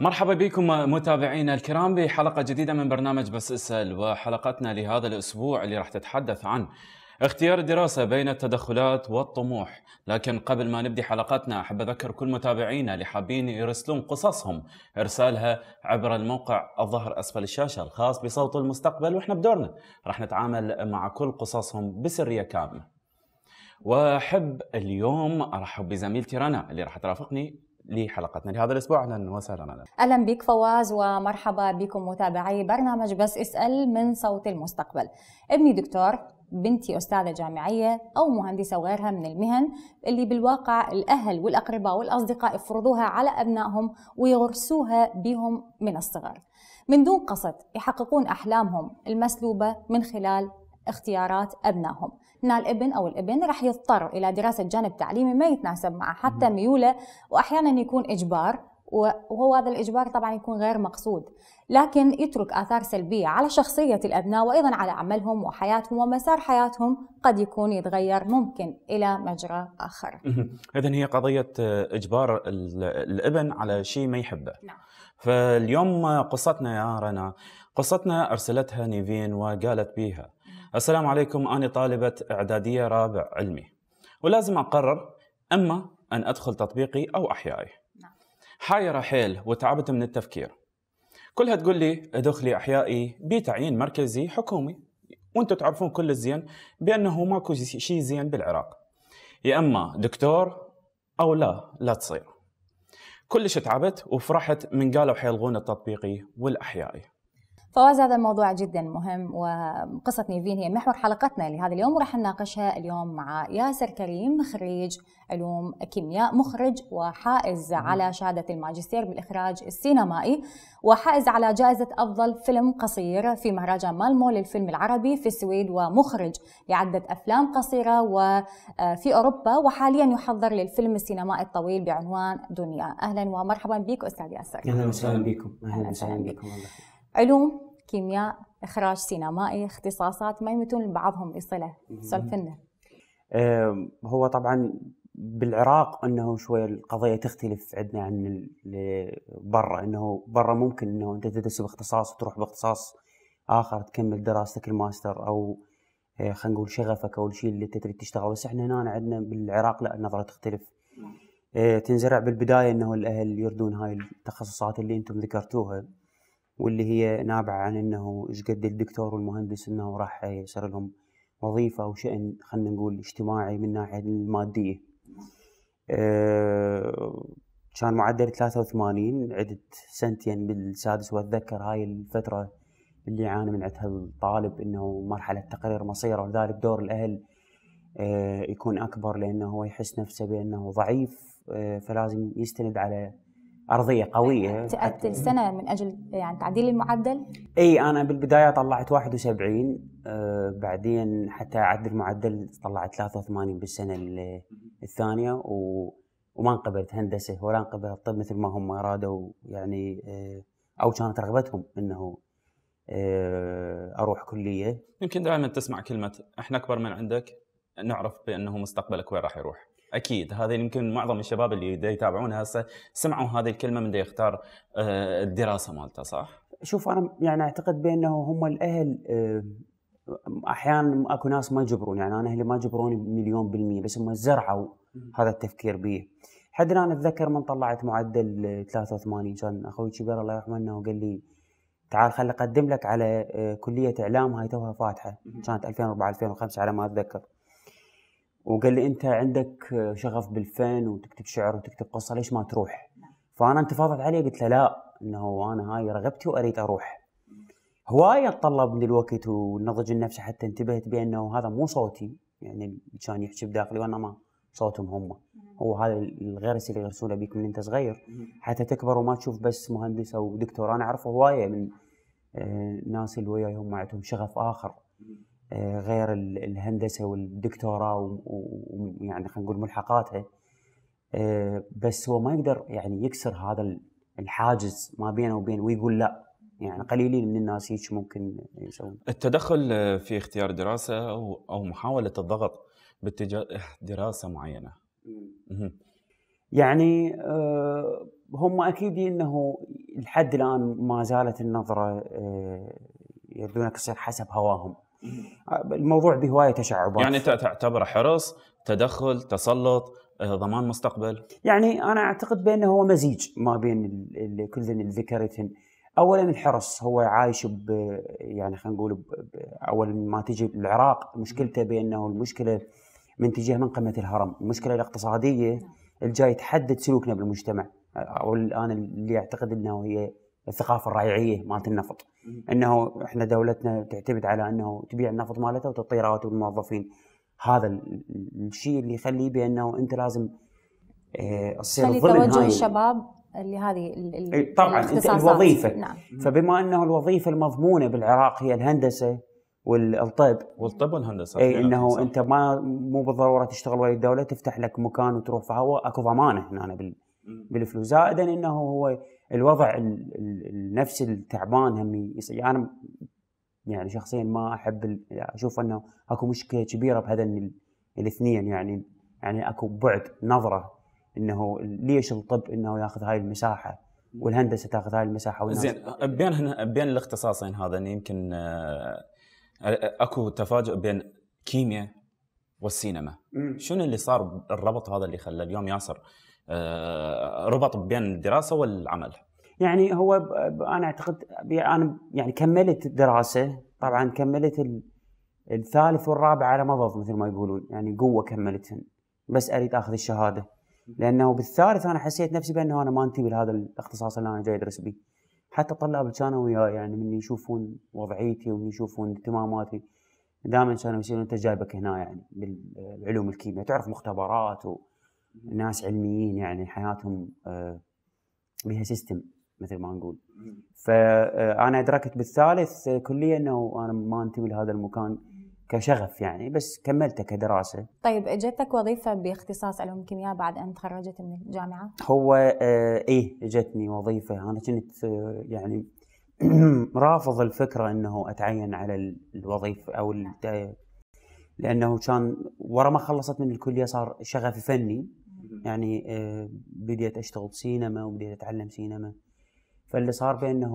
مرحبا بكم متابعينا الكرام بحلقة جديدة من برنامج بس اسأل وحلقتنا لهذا الأسبوع اللي راح تتحدث عن اختيار الدراسة بين التدخلات والطموح لكن قبل ما نبدي حلقتنا أحب أذكر كل متابعينا اللي حابين يرسلون قصصهم إرسالها عبر الموقع الظهر أسفل الشاشة الخاص بصوت المستقبل وإحنا بدورنا راح نتعامل مع كل قصصهم بسرية كاملة وأحب اليوم أرحب بزميلتي رنا اللي راح ترافقني لحلقتنا لهذا الاسبوع اهلا وسهلا اهلا بك فواز ومرحبا بكم متابعي برنامج بس اسال من صوت المستقبل ابني دكتور بنتي أستاذة جامعية أو مهندسة وغيرها من المهن اللي بالواقع الأهل والأقرباء والأصدقاء يفرضوها على أبنائهم ويغرسوها بهم من الصغر من دون قصد يحققون أحلامهم المسلوبة من خلال اختيارات أبنائهم ان الابن او الابن رح يضطر الى دراسه جانب تعليمي ما يتناسب مع حتى ميوله واحيانا يكون اجبار وهو هذا الإجبار طبعا يكون غير مقصود لكن يترك آثار سلبية على شخصية الأبناء وأيضا على عملهم وحياتهم ومسار حياتهم قد يكون يتغير ممكن إلى مجرى آخر إذا هي قضية آه، إجبار الابن على شيء ما يحبه نعم. فاليوم قصتنا يا رنا قصتنا أرسلتها نيفين وقالت بيها السلام عليكم أنا طالبة إعدادية رابع علمي ولازم أقرر إما أن أدخل تطبيقي أو أحيائي نعم. حايرة حيل وتعبت من التفكير كلها تقول لي ادخلي أحيائي بتعيين مركزي حكومي وانتم تعرفون كل الزين بأنه ماكو شيء زين بالعراق يا إما دكتور أو لا لا تصير كلش تعبت وفرحت من قالوا حيلغون التطبيقي والأحيائي فواز هذا الموضوع جدا مهم وقصة نيفين هي محور حلقتنا لهذا اليوم وراح نناقشها اليوم مع ياسر كريم خريج علوم كيمياء مخرج وحائز على شهادة الماجستير بالإخراج السينمائي وحائز على جائزة أفضل فيلم قصير في مهرجان مالمو للفيلم العربي في السويد ومخرج لعدة أفلام قصيرة وفي آه، أوروبا وحاليا يحضر للفيلم السينمائي الطويل بعنوان دنيا أهلا ومرحبا بك أستاذ ياسر أهلا وسهلا بكم أهلا وسهلا بكم علوم كيمياء اخراج سينمائي اختصاصات ما يمتون لبعضهم بصله سلفنا هو طبعا بالعراق انه شويه القضيه تختلف عندنا عن برا انه برا ممكن انه انت تدرس باختصاص وتروح باختصاص اخر تكمل دراستك الماستر او آه، خلينا نقول شغفك او الشيء اللي انت تريد تشتغله بس احنا هنا عندنا بالعراق لا النظره تختلف نعم. آه، تنزرع بالبدايه انه الاهل يردون هاي التخصصات اللي انتم ذكرتوها واللي هي نابعة عن انه ايش قد الدكتور والمهندس انه راح يصير لهم وظيفة او شأن خلينا نقول اجتماعي من الناحية المادية. أه كان معدل 83 عدت سنتين بالسادس واتذكر هاي الفترة اللي يعاني من عندها الطالب انه مرحلة تقرير مصيره ولذلك دور الاهل أه يكون اكبر لانه هو يحس نفسه بانه ضعيف أه فلازم يستند على ارضيه قويه تأت السنه من اجل يعني تعديل المعدل؟ اي انا بالبدايه طلعت 71 آه بعدين حتى اعدل المعدل طلعت 83 بالسنه الثانيه و وما انقبلت هندسه ولا انقبلت طب مثل ما هم ارادوا يعني آه او كانت رغبتهم انه آه اروح كليه يمكن دائما تسمع كلمه احنا اكبر من عندك نعرف بانه مستقبلك وين راح يروح اكيد هذا يمكن معظم الشباب اللي دا يتابعون هسه سمعوا هذه الكلمه من دا يختار آه، الدراسه مالته صح؟ شوف انا يعني اعتقد بانه هم الاهل آه، احيانا اكو ناس ما يجبرون يعني انا اهلي ما جبروني مليون بالميه بس هم زرعوا هذا التفكير بي حدنا انا اتذكر من طلعت معدل 83 آه، كان اخوي كبير الله يرحمه انه قال لي تعال خلي اقدم لك على كليه اعلام هاي توها فاتحه كانت 2004 2005 على ما اتذكر وقال لي انت عندك شغف بالفن وتكتب شعر وتكتب قصه ليش ما تروح؟ نعم. فانا انتفضت عليه قلت له لا انه انا هاي رغبتي واريد اروح. هوايه تطلب من الوقت والنضج النفسي حتى انتبهت بانه هذا مو صوتي يعني كان يحكي بداخلي وانا ما صوتهم هم نعم. هو هذا الغرس اللي يغرسونه بيك من انت صغير حتى تكبر وما تشوف بس مهندس او دكتور انا اعرف هوايه من الناس آه، اللي وياي هم عندهم شغف اخر آه، غير الهندسه والدكتوراه ويعني خلينا نقول ملحقاتها آه، بس هو ما يقدر يعني يكسر هذا الحاجز ما بينه وبين ويقول لا يعني قليلين من الناس هيك ممكن يسوون التدخل في اختيار دراسه او محاوله الضغط باتجاه دراسه معينه يعني آه، هم اكيد انه لحد الان ما زالت النظره يردونك تصير حسب هواهم آه، الموضوع بهوايه هوايه تشعبات يعني انت تعتبره حرص تدخل تسلط آه، ضمان مستقبل يعني انا اعتقد بانه هو مزيج ما بين كل الذكرتين اولا الحرص هو عايش ب يعني خلينا نقول اول ما تجي العراق مشكلته بانه المشكله من تجاه قمه الهرم، المشكله الاقتصاديه نعم. الجاي تحدد سلوكنا بالمجتمع آه، او الان اللي اعتقد انه هي الثقافه الريعيه مالت النفط انه احنا دولتنا تعتمد على انه تبيع النفط مالتها وتعطي رواتب الموظفين هذا الشيء اللي يخليه بانه انت لازم تصير آه، ضمن توجه الشباب لهذه طبعا الوظيفه نعم. فبما انه الوظيفه المضمونه بالعراق هي الهندسه والطب والطب والهندسه اي انه صح. انت ما مو بالضروره تشتغل ويا الدوله تفتح لك مكان وتروح فهو اكو ضمانه هنا بالفلوس زائدا انه هو الوضع النفسي التعبان هم يعني انا يعني شخصيا ما احب اشوف انه اكو مشكله كبيره بهذا الاثنين يعني يعني اكو بعد نظره انه ليش الطب انه ياخذ هاي المساحه والهندسه تاخذ هاي المساحه زين بين هنا بين الاختصاصين يعني هذا يمكن آه، اكو تفاجؤ بين كيمياء والسينما شنو اللي صار الربط هذا اللي خلى اليوم ياسر آه، ربط بين الدراسه والعمل يعني هو انا اعتقد انا يعني كملت الدراسه طبعا كملت الثالث والرابع على مضض مثل ما يقولون يعني قوه كملتهم بس اريد اخذ الشهاده لانه بالثالث انا حسيت نفسي بانه انا ما انتبه لهذا الاختصاص اللي انا جاي ادرس به حتى الطلاب اللي كانوا وياي يعني من يشوفون وضعيتي ومن يشوفون اهتماماتي دائما كانوا يسالون انت جايبك هنا يعني بالعلوم الكيمياء تعرف مختبرات و... ناس علميين يعني حياتهم آه، بها سيستم مثل ما نقول فانا آه، ادركت بالثالث كليه انه انا ما انتمي لهذا المكان كشغف يعني بس كملته كدراسه طيب اجتك وظيفه باختصاص علوم كيمياء بعد ان تخرجت من الجامعه هو آه، ايه اجتني وظيفه انا كنت يعني رافض الفكره انه اتعين على الوظيفه او لانه كان ورا ما خلصت من الكليه صار شغفي فني يعني آه، بديت اشتغل سينما وبديت اتعلم سينما فاللي صار بانه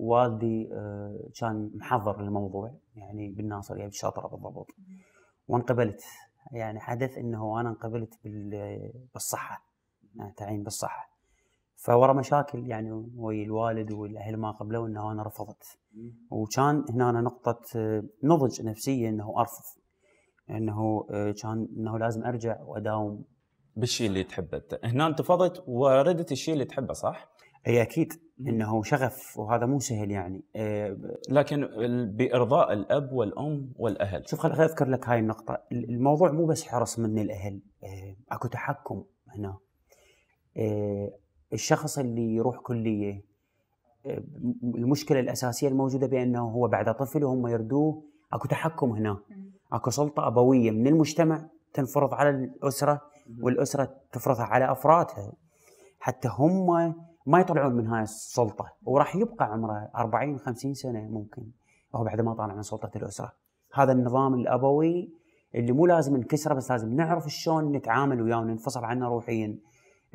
والدي آه، كان محضر للموضوع يعني بالناصر يعني بالشاطره بالضبط وانقبلت يعني حدث انه انا انقبلت بالصحه يعني تعين بالصحه فورا مشاكل يعني ويا الوالد والاهل ما قبلوا انه انا رفضت وكان هنا أنا نقطه آه، نضج نفسيه انه ارفض انه كان انه لازم ارجع واداوم بالشيء اللي تحبه هنا انتفضت وردت الشيء اللي تحبه صح؟ اي اكيد انه شغف وهذا مو سهل يعني أه، لكن بارضاء الاب والام والاهل شوف خليني اذكر لك هاي النقطه الموضوع مو بس حرص من الاهل أه، اكو تحكم هنا أه، الشخص اللي يروح كليه المشكله الاساسيه الموجوده بانه هو بعد طفل وهم يردوه اكو تحكم هنا اكو سلطه ابويه من المجتمع تنفرض على الاسره والاسره تفرضها على افرادها حتى هم ما يطلعون من هاي السلطه وراح يبقى عمره 40 50 سنه ممكن وهو بعد ما طالع من سلطه الاسره هذا النظام الابوي اللي مو لازم نكسره بس لازم نعرف شلون نتعامل وياه وننفصل عنه روحيا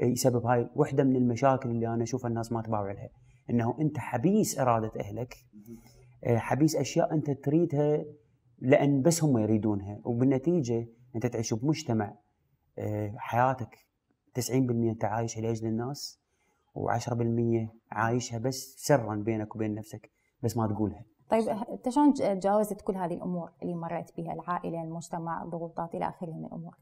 إيه، يسبب هاي وحده من المشاكل اللي انا اشوف الناس ما تباوع لها انه انت حبيس اراده اهلك إيه، حبيس اشياء انت تريدها لان بس هم يريدونها وبالنتيجه انت تعيش بمجتمع آه، حياتك 90% انت عايشها لاجل الناس و10% عايشها بس سرا بينك وبين نفسك بس ما تقولها طيب انت شلون تجاوزت كل هذه الامور اللي مريت بها العائله المجتمع الضغوطات الى اخره من الامور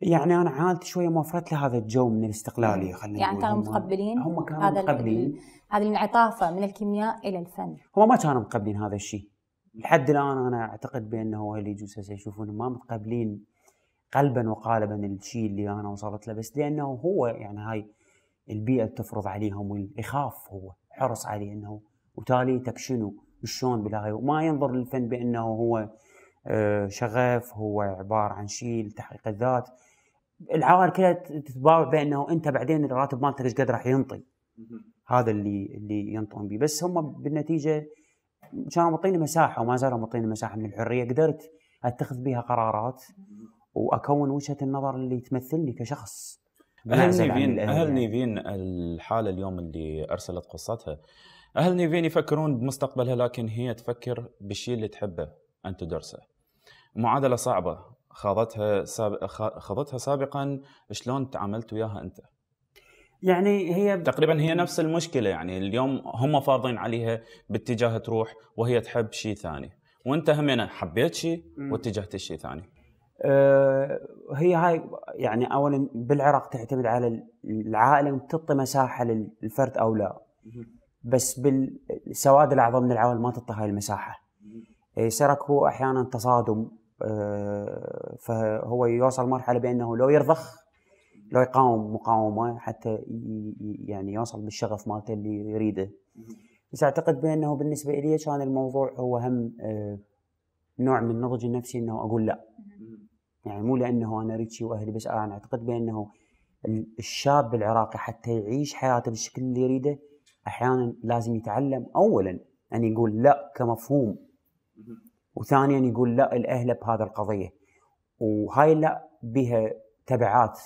يعني انا عائلتي شويه موفرت لي هذا الجو من الاستقلاليه إيه. خلينا يعني كانوا متقبلين هم كانوا هذا متقبلين هذه الانعطافه من الكيمياء الى الفن هم ما كانوا متقبلين هذا الشيء لحد الان انا اعتقد بانه يجوز هسه يشوفون ما متقبلين قلبا وقالبا الشيء اللي انا وصلت له بس لانه هو يعني هاي البيئه تفرض عليهم ويخاف هو حرص عليه انه وتاليتك شنو وشلون بالهاي وما ينظر للفن بانه هو آه، شغف هو عباره عن شيء لتحقيق الذات العوائل كلها تتباوع بانه انت بعدين الراتب مالتك ايش قد راح ينطي هذا اللي اللي ينطون به بس هم بالنتيجه كانوا معطيني مساحه وما زالوا معطيني مساحه من الحريه قدرت اتخذ بها قرارات واكون وجهه النظر اللي تمثلني كشخص اهل نيفين اهل يعني. نيفين الحاله اليوم اللي ارسلت قصتها اهل نيفين يفكرون بمستقبلها لكن هي تفكر بالشيء اللي تحبه ان تدرسه معادله صعبه خاضتها سابق خاضتها سابقا شلون تعاملت وياها انت؟ يعني هي تقريبا هي نفس المشكله يعني اليوم هم فارضين عليها باتجاه تروح وهي تحب شيء ثاني وانت همنا حبيت شيء واتجهت لشيء ثاني آه، هي هاي يعني اولا بالعراق تعتمد على العائله تعطي مساحه للفرد او لا بس بالسواد الاعظم من العوائل ما تعطي هاي المساحه يصيرك إيه، هو احيانا تصادم آه، فهو يوصل مرحله بانه لو يرضخ لو يقاوم مقاومه حتى يعني يوصل بالشغف مالته اللي يريده بس اعتقد بانه بالنسبه لي كان الموضوع هو هم آه، نوع من النضج النفسي انه اقول لا يعني مو لانه انا ريتشي واهلي بس آه، انا اعتقد بانه الشاب العراقي حتى يعيش حياته بالشكل اللي يريده احيانا لازم يتعلم اولا ان يقول لا كمفهوم وثانيا يقول لا الاهل بهذا القضيه وهاي لا بها تبعات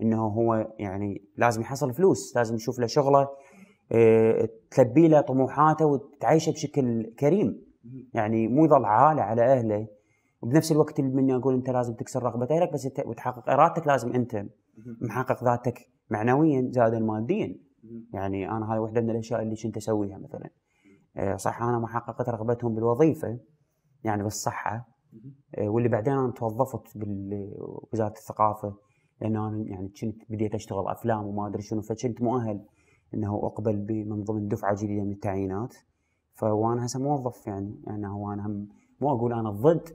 انه هو يعني لازم يحصل فلوس لازم يشوف له شغله آه، تلبي له طموحاته وتعيشه بشكل كريم يعني مو يظل عالة على اهله وبنفس الوقت اللي من اقول انت لازم تكسر رغبه اهلك بس وتحقق ارادتك لازم انت محقق ذاتك معنويا زائدا ماديا يعني انا هذه واحده من الاشياء اللي كنت اسويها مثلا آه، صح انا ما حققت رغبتهم بالوظيفه يعني بالصحه آه، واللي بعدين انا توظفت بوزاره الثقافه لان انا يعني كنت بديت اشتغل افلام وما ادري شنو فكنت مؤهل انه اقبل من ضمن دفعه جديده من التعيينات فوانا هسه موظف يعني انا يعني هو انا هم مو اقول انا ضد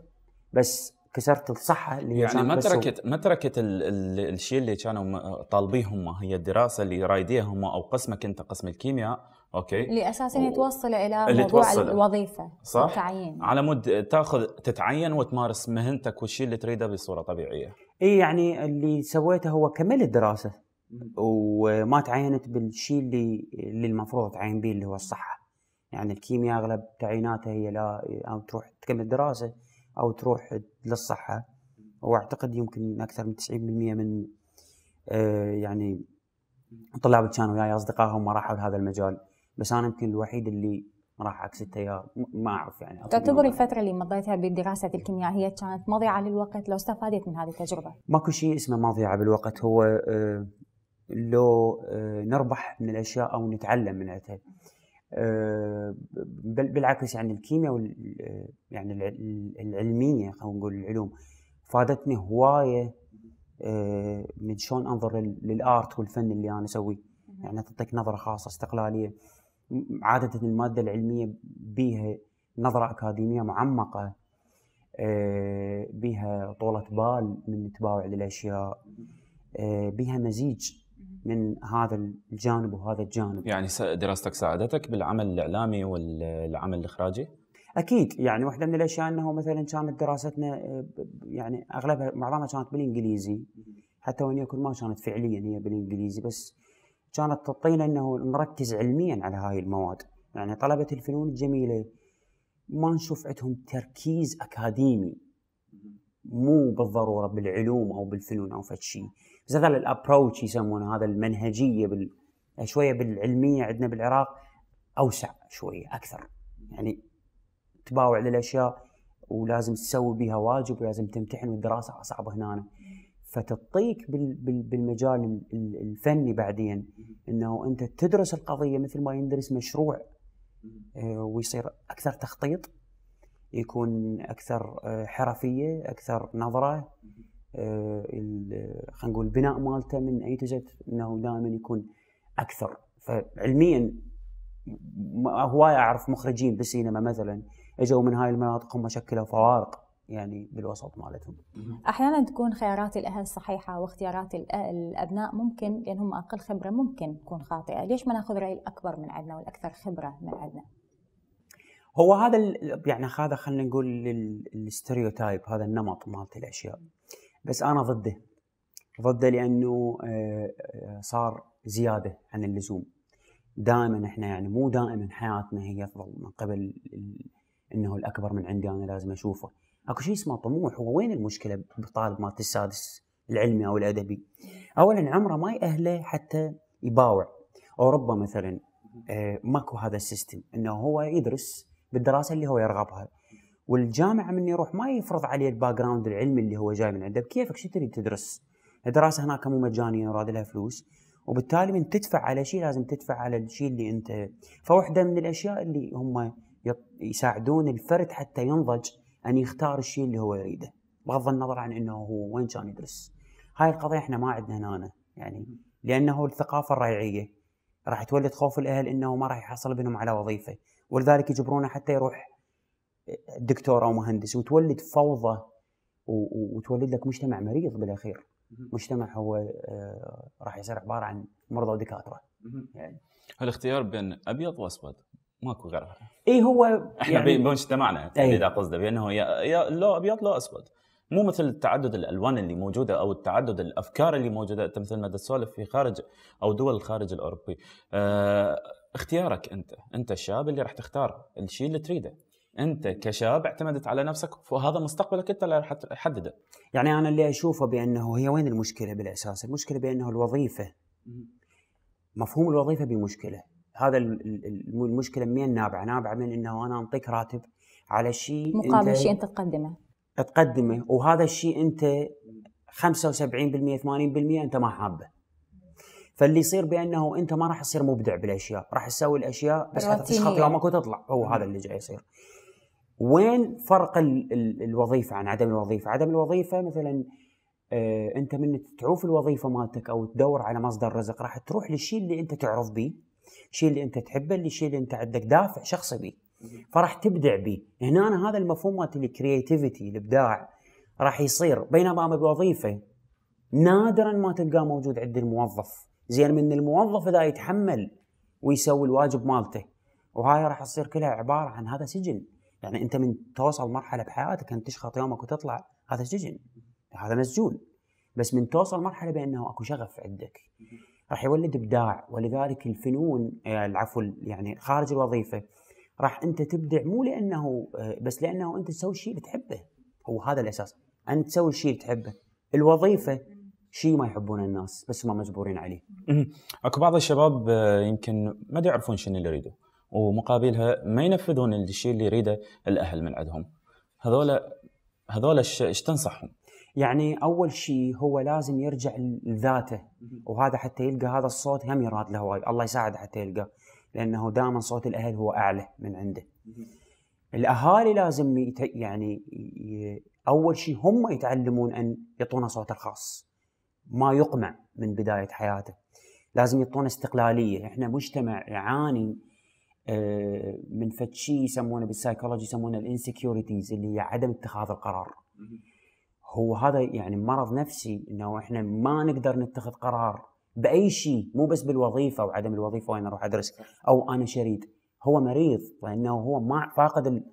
بس كسرت الصحه اللي يعني ما تركت ما تركت الشيء اللي كانوا طالبيه هم هي الدراسه اللي رايديها هم او قسمك انت قسم الكيمياء اوكي اللي اساسا و... يتوصل الى اللي موضوع توصل. الوظيفه صح التعين. على مود تاخذ تتعين وتمارس مهنتك والشيء اللي تريده بصوره طبيعيه اي يعني اللي سويته هو كمل الدراسه وما تعينت بالشيء اللي اللي المفروض تعين به اللي هو الصحه يعني الكيمياء اغلب تعييناتها هي لا تروح تكمل دراسه او تروح للصحه واعتقد يمكن اكثر من 90% من آه، يعني الطلاب اللي كانوا وياي اصدقائهم ما راحوا لهذا المجال بس انا يمكن الوحيد اللي راح عكس التيار ما اعرف يعني تعتبر الفتره اللي مضيتها بدراسه الكيمياء هي كانت مضيعه للوقت لو استفادت من هذه التجربه ماكو شيء اسمه مضيعه بالوقت هو آه، لو آه، نربح من الاشياء او نتعلم من عتها آه، بالعكس يعني الكيمياء وال آه، يعني العلميه خلينا نقول العلوم فادتني هوايه آه، من شلون انظر للارت والفن اللي انا اسويه يعني تعطيك نظره خاصه استقلاليه عاده الماده العلميه بيها نظره اكاديميه معمقه بها طولة بال من تباوع للأشياء بها مزيج من هذا الجانب وهذا الجانب يعني دراستك ساعدتك بالعمل الاعلامي والعمل الاخراجي اكيد يعني واحده من الاشياء انه مثلا كانت دراستنا آه، يعني اغلبها معظمها كانت بالانجليزي حتى وان يكون ما كانت فعليا هي بالانجليزي بس كانت تعطينا انه نركز علميا على هاي المواد يعني طلبه الفنون الجميله ما نشوف عندهم تركيز اكاديمي مو بالضروره بالعلوم او بالفنون او فد شيء بس هذا الابروتش يسمونه هذا المنهجيه بال... شويه بالعلميه عندنا بالعراق اوسع شويه اكثر يعني تباوع للاشياء ولازم تسوي بها واجب ولازم تمتحن والدراسه اصعب هنا فتعطيك بالمجال الفني بعدين انه انت تدرس القضيه مثل ما يندرس مشروع آه، ويصير اكثر تخطيط يكون اكثر آه، حرفيه اكثر نظره آه، خلينا نقول البناء مالته من اي تجد انه دائما يكون اكثر فعلميا هواي اعرف مخرجين بالسينما مثلا اجوا من هاي المناطق هم شكلوا فوارق يعني بالوسط مالتهم احيانا تكون خيارات الاهل صحيحه واختيارات الابناء ممكن لان هم اقل خبره ممكن تكون خاطئه ليش ما ناخذ راي الاكبر من عندنا والاكثر خبره من عندنا هو هذا يعني هذا خلينا نقول الستيريوتايب هذا النمط مالت الاشياء بس انا ضده ضده لانه آه، آه، صار زياده عن اللزوم دائما احنا يعني مو دائما حياتنا هي افضل من قبل انه الاكبر من عندي انا لازم اشوفه اكو شيء اسمه طموح هو وين المشكله بطالب مالت السادس العلمي او الادبي اولا عمره ما يأهله حتى يباوع اوروبا مثلا آه، ماكو هذا السيستم انه هو يدرس بالدراسه اللي هو يرغبها والجامعه من يروح ما يفرض عليه الباك جراوند العلمي اللي هو جاي من عنده بكيفك شو تريد تدرس؟ الدراسه هناك مو مجانيه وراد لها فلوس وبالتالي من تدفع على شيء لازم تدفع على الشيء اللي انت فواحده من الاشياء اللي هم يساعدون الفرد حتى ينضج ان يختار الشيء اللي هو يريده بغض النظر عن انه هو وين كان يدرس هاي القضيه احنا ما عندنا هنا يعني لانه الثقافه الريعيه راح تولد خوف الاهل انه ما راح يحصل ابنهم على وظيفه ولذلك يجبرونه حتى يروح دكتور او مهندس وتولد فوضى وتولد لك مجتمع مريض بالاخير مجتمع هو آه، راح يصير عباره عن مرضى ودكاتره يعني الاختيار بين ابيض واسود ماكو غيرها اي هو احنا يعني بمجتمعنا إيه. يعني اذا قصده بانه يا يا لو ابيض لو اسود مو مثل تعدد الالوان اللي موجوده او تعدد الافكار اللي موجوده انت مثل ما تسولف في خارج او دول الخارج الاوروبي اه اختيارك انت انت الشاب اللي راح تختار الشيء اللي تريده انت كشاب اعتمدت على نفسك وهذا مستقبلك انت اللي راح تحدده يعني انا اللي اشوفه بانه هي وين المشكله بالاساس المشكله بانه الوظيفه مفهوم الوظيفه بمشكله هذا المشكله منين نابعه نابعه من انه انا انطيك راتب على شيء مقابل شيء انت تقدمه تقدمه وهذا الشيء انت 75% 80% انت ما حابه فاللي يصير بانه انت ما راح تصير مبدع بالاشياء راح تسوي الاشياء بس حتى تشخط يومك وتطلع هو هذا اللي جاي يصير وين فرق الوظيفه عن عدم الوظيفه؟ عدم الوظيفه مثلا آه، انت من تعوف الوظيفه مالتك او تدور على مصدر رزق راح تروح للشيء اللي انت تعرف به، الشيء اللي انت تحبه، الشيء اللي انت عندك دافع شخصي به. فراح تبدع به، هنا أنا هذا المفهوم مالت الكرياتيفيتي الابداع راح يصير بينما بوظيفه نادرا ما تلقاه موجود عند الموظف، زين من الموظف اذا يتحمل ويسوي الواجب مالته وهاي راح تصير كلها عباره عن هذا سجن يعني انت من توصل مرحله بحياتك انت تشخط يومك وتطلع هذا سجن هذا مسجون بس من توصل مرحله بانه اكو شغف عندك راح يولد ابداع ولذلك الفنون آه، العفو يعني خارج الوظيفه راح انت تبدع مو لانه آه، بس لانه انت تسوي شيء بتحبه هو هذا الاساس انت تسوي الشيء اللي تحبه الوظيفه شيء ما يحبونه الناس بس هم مجبورين عليه. اكو بعض الشباب آه، يمكن ما يعرفون شنو اللي يريدوا. ومقابلها ما ينفذون الشيء اللي يريده الاهل من عندهم هذولا هذولا ايش تنصحهم؟ يعني اول شيء هو لازم يرجع لذاته وهذا حتى يلقى هذا الصوت هم يراد له هواي الله يساعده حتى يلقى لانه دائما صوت الاهل هو اعلى من عنده الاهالي لازم يت... يعني ي... اول شيء هم يتعلمون ان يعطونا صوت الخاص ما يقمع من بدايه حياته لازم يعطونا استقلاليه احنا مجتمع يعاني آه، من فد شيء يسمونه بالسايكولوجي يسمونه الانسكيورتيز اللي هي عدم اتخاذ القرار هو هذا يعني مرض نفسي انه احنا ما نقدر نتخذ قرار باي شيء مو بس بالوظيفه وعدم الوظيفه وين اروح ادرس او انا شريد هو مريض لانه هو ما فاقد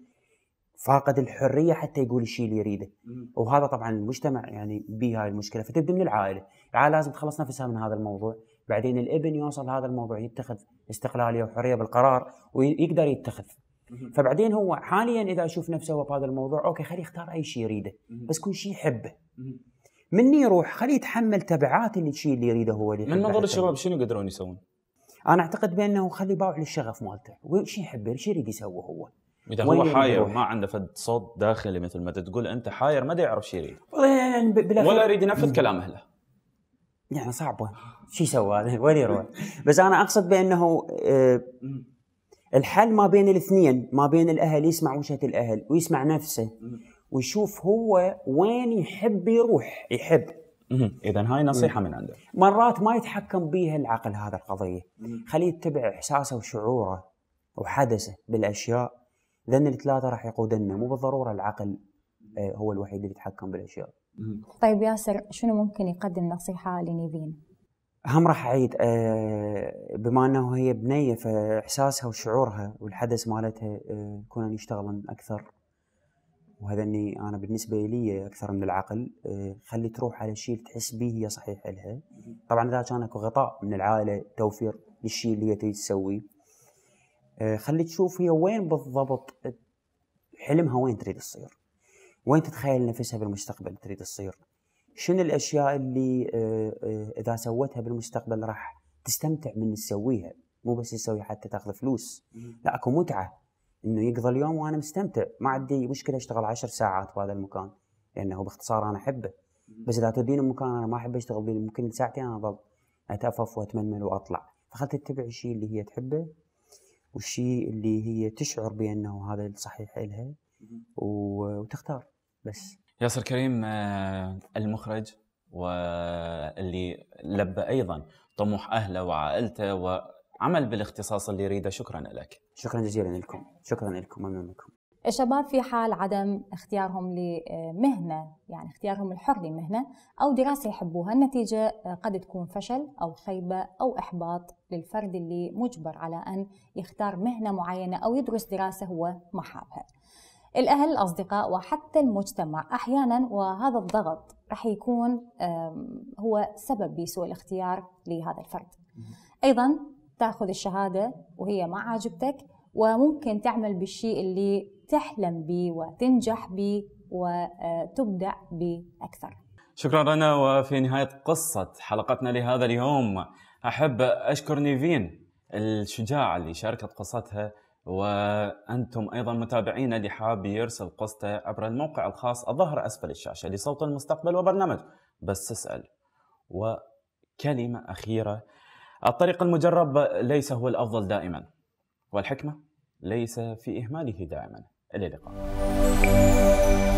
فاقد الحريه حتى يقول الشيء اللي يريده وهذا طبعا المجتمع يعني به هاي المشكله فتبدا من العائله العائله لازم تخلص نفسها من هذا الموضوع بعدين الابن يوصل هذا الموضوع يتخذ استقلاليه وحريه بالقرار ويقدر يتخذ فبعدين هو حاليا اذا اشوف نفسه هو بهذا الموضوع اوكي خليه يختار اي شيء يريده بس كل شيء يحبه مني يروح خليه يتحمل تبعات الشيء اللي يريده هو اللي من نظر الشباب شنو يقدرون يسوون؟ انا اعتقد بانه خلي باوع للشغف مالته، وش يحبه؟ وش يريد يسوي هو؟ اذا هو حاير ما عنده فد صوت داخلي مثل ما تقول انت حاير ما يعرف شيء يريد. يعني ولا يريد ينفذ كلام اهله. يعني صعبه شو هذا وين يروح بس انا اقصد بانه آه، الحل ما بين الاثنين ما بين الاهل يسمع وجهه الاهل ويسمع نفسه ويشوف هو وين يحب يروح يحب اذا هاي نصيحه من عندك مرات ما يتحكم بيها العقل هذا القضيه خليه يتبع احساسه وشعوره وحدسه بالاشياء لان الثلاثه راح يقودنا مو بالضروره العقل آه، هو الوحيد اللي يتحكم بالاشياء طيب ياسر شنو ممكن يقدم نصيحه لنيفين؟ هم راح اعيد آه، بما انه هي بنيه فاحساسها وشعورها والحدث مالتها آه، كونن يشتغلن اكثر وهذا اني انا بالنسبه لي اكثر من العقل آه، خلي تروح على شيء تحس به هي صحيح لها طبعا اذا كان اكو غطاء من العائله توفير للشيء اللي هي تريد تسويه خلي تشوف هي وين بالضبط حلمها وين تريد تصير وين تتخيل نفسها بالمستقبل تريد تصير شنو الاشياء اللي آه، آه، اذا سوتها بالمستقبل راح تستمتع من تسويها مو بس تسوي حتى تاخذ فلوس لا اكو متعه انه يقضى اليوم وانا مستمتع ما عندي مشكله اشتغل عشر ساعات بهذا المكان لانه باختصار انا احبه بس اذا توديني مكان انا ما احب اشتغل فيه ممكن ساعتين انا اظل اتفف واتململ واطلع فخلت تتبع الشيء اللي هي تحبه والشيء اللي هي تشعر بانه هذا الصحيح لها وتختار بس ياسر كريم آه، المخرج واللي لبى ايضا طموح اهله وعائلته وعمل بالاختصاص اللي يريده شكرا لك شكرا جزيلا لكم شكرا لكم ممنون لكم الشباب في حال عدم اختيارهم لمهنه يعني اختيارهم الحر لمهنه او دراسه يحبوها النتيجه آه، قد تكون فشل او خيبه او احباط للفرد اللي مجبر على ان يختار مهنه معينه او يدرس دراسه هو ما حابها الأهل الأصدقاء وحتى المجتمع أحيانا وهذا الضغط رح يكون هو سبب بسوء الاختيار لهذا الفرد أيضا تأخذ الشهادة وهي ما عاجبتك وممكن تعمل بالشيء اللي تحلم به وتنجح به وتبدع آه، به أكثر شكرا رنا وفي نهاية قصة حلقتنا لهذا اليوم أحب أشكر نيفين الشجاعة اللي شاركت قصتها وأنتم أيضا متابعينا اللي حاب يرسل قصته عبر الموقع الخاص الظاهر أسفل الشاشة لصوت المستقبل وبرنامج بس اسأل وكلمة أخيرة الطريق المجرب ليس هو الأفضل دائما والحكمة ليس في إهماله دائما إلى اللقاء